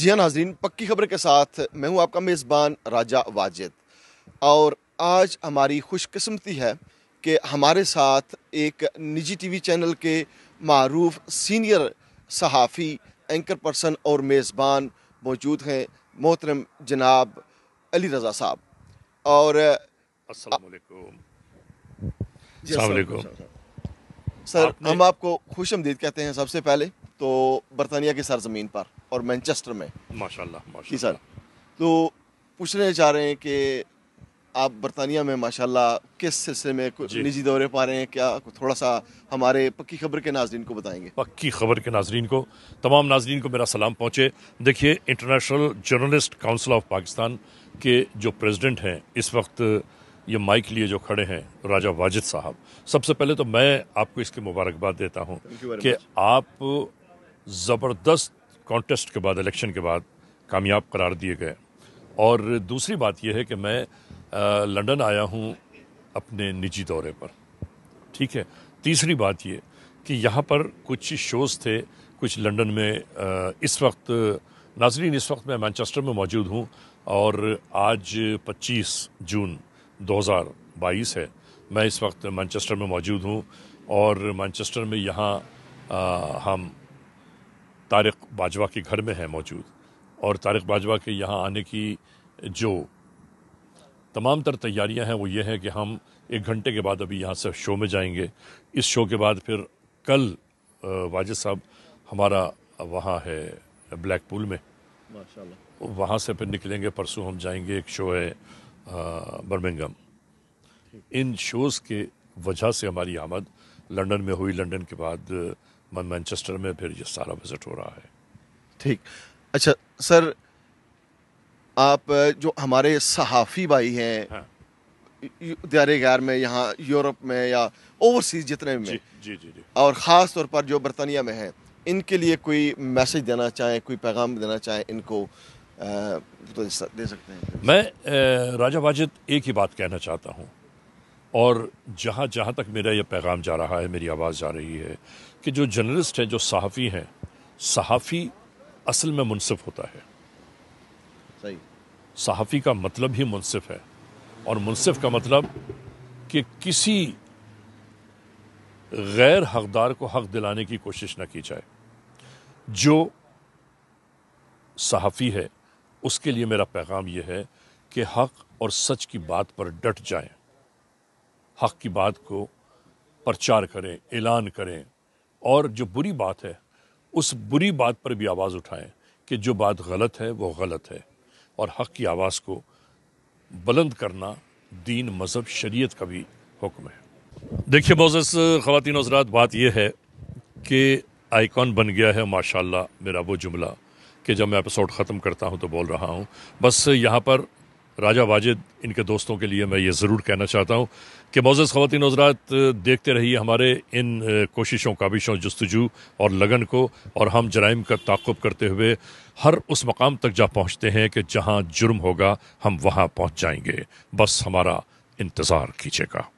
जी हाँ नाजरीन पक्की खबर के साथ मैं हूँ आपका मेज़बान राजा वाजिद और आज हमारी खुशकस्मती है कि हमारे साथ एक निजी टीवी चैनल के मरूफ सीनियर सहाफ़ी एंकर पर्सन और मेज़बान मौजूद हैं मोहतरम जनाब अली रज़ा साहब और सर हम आपको खुश आमदीद कहते हैं सबसे पहले तो बरतानिया की सरजमीन पर और मैनचेस्टर में माशाल्लाह जी सर तो पूछने चाह रहे हैं कि आप बरतानिया में माशाल्लाह किस सिलसिले में निजी दौरे पा रहे हैं क्या थोड़ा सा हमारे पक्की खबर के नाजरन को बताएंगे पक्की खबर के नाजरन को तमाम नाजरन को मेरा सलाम पहुँचे देखिए international journalist council of Pakistan के जो प्रेसिडेंट हैं इस वक्त ये माइक लिए जो खड़े हैं राजा वाजिद साहब सबसे पहले तो मैं आपको इसकी मुबारकबाद देता हूँ कि आप ज़बरदस्त कॉन्टेस्ट के बाद इलेक्शन के बाद कामयाब करार दिए गए और दूसरी बात यह है कि मैं लंदन आया हूँ अपने निजी दौरे पर ठीक है तीसरी बात ये कि यहाँ पर कुछ शोज़ थे कुछ लंदन में इस वक्त नाजरीन इस वक्त मैं मैनचेस्टर में मौजूद हूँ और आज 25 जून 2022 है मैं इस वक्त मैनचेस्टर में मौजूद हूँ और मैनचेस्टर में यहाँ हम तारिक बाजवा के घर में है मौजूद और तारिक बाजवा के यहाँ आने की जो तमाम तर तैयारियाँ हैं वो ये हैं कि हम एक घंटे के बाद अभी यहाँ से शो में जाएंगे इस शो के बाद फिर कल वाजिद साहब हमारा वहाँ है ब्लैकपूल में वहाँ से फिर निकलेंगे परसों हम जाएंगे एक शो है बर्मिंगम इन शोज़ के वजह से हमारी आमद लंदन में हुई लंदन के बाद मैनचेस्टर में फिर ये सारा विजिट हो रहा है ठीक अच्छा सर आप जो हमारे सहाफ़ी भाई हैं हाँ। दार गार में यहाँ यूरोप में या ओवरसीज जितने में जी, जी जी जी और ख़ास तौर पर जो बरतानिया में हैं इनके लिए कोई मैसेज देना चाहें कोई पैगाम देना चाहें इनको आ, तो दे सकते हैं मैं राजा वाजिद एक ही बात कहना चाहता हूँ और जहाँ जहाँ तक मेरा यह पैगाम जा रहा है मेरी आवाज़ जा रही है कि जो जर्नलिस्ट हैं जो सहाफ़ी हैं सहाफ़ी असल में मुनसिफ होता है सही सहाफ़ी का मतलब ही मुनसिफ है और मुनसिफ का मतलब कि किसी गैर हकदार को हक दिलाने की कोशिश ना की जाए जो सहाफ़ी है उसके लिए मेरा पैगाम यह है कि हक और सच की बात पर डट जाएं हक की बात को प्रचार करें ऐलान करें और जो बुरी बात है उस बुरी बात पर भी आवाज़ उठाएं कि जो बात गलत है वो गलत है और हक की आवाज़ को बुलंद करना दीन मज़हब शरीयत का भी हुक्म है देखिए मोजस ख़वान हजरात बात यह है कि आइकॉन बन गया है माशाल्लाह मेरा वो जुमला कि जब मैं एपिसोड ख़त्म करता हूँ तो बोल रहा हूँ बस यहाँ पर राजा वाजिद इनके दोस्तों के लिए मैं ये ज़रूर कहना चाहता हूँ कि मोज़ ख़वान हजरात देखते रहिए हमारे इन कोशिशों काबिशों जस्तजू और लगन को और हम जराइम का ताकुब करते हुए हर उस मकाम तक जा पहुँचते हैं कि जहाँ जुर्म होगा हम वहाँ पहुँच जाएंगे बस हमारा इंतज़ार कीजिएगा